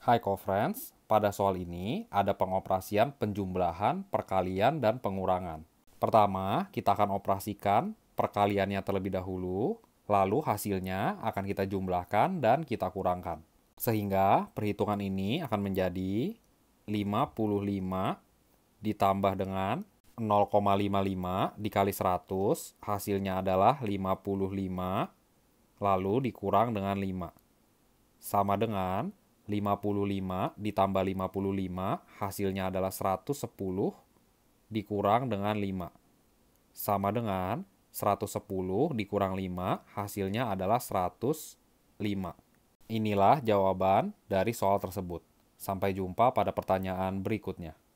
Hai co-friends, pada soal ini ada pengoperasian penjumlahan, perkalian, dan pengurangan. Pertama, kita akan operasikan perkaliannya terlebih dahulu, lalu hasilnya akan kita jumlahkan dan kita kurangkan. Sehingga perhitungan ini akan menjadi 55 ditambah dengan 0,55 dikali 100, hasilnya adalah 55, lalu dikurang dengan 5. Sama dengan 55 ditambah 55 hasilnya adalah 110 dikurang dengan 5. Sama dengan 110 dikurang 5 hasilnya adalah 105. Inilah jawaban dari soal tersebut. Sampai jumpa pada pertanyaan berikutnya.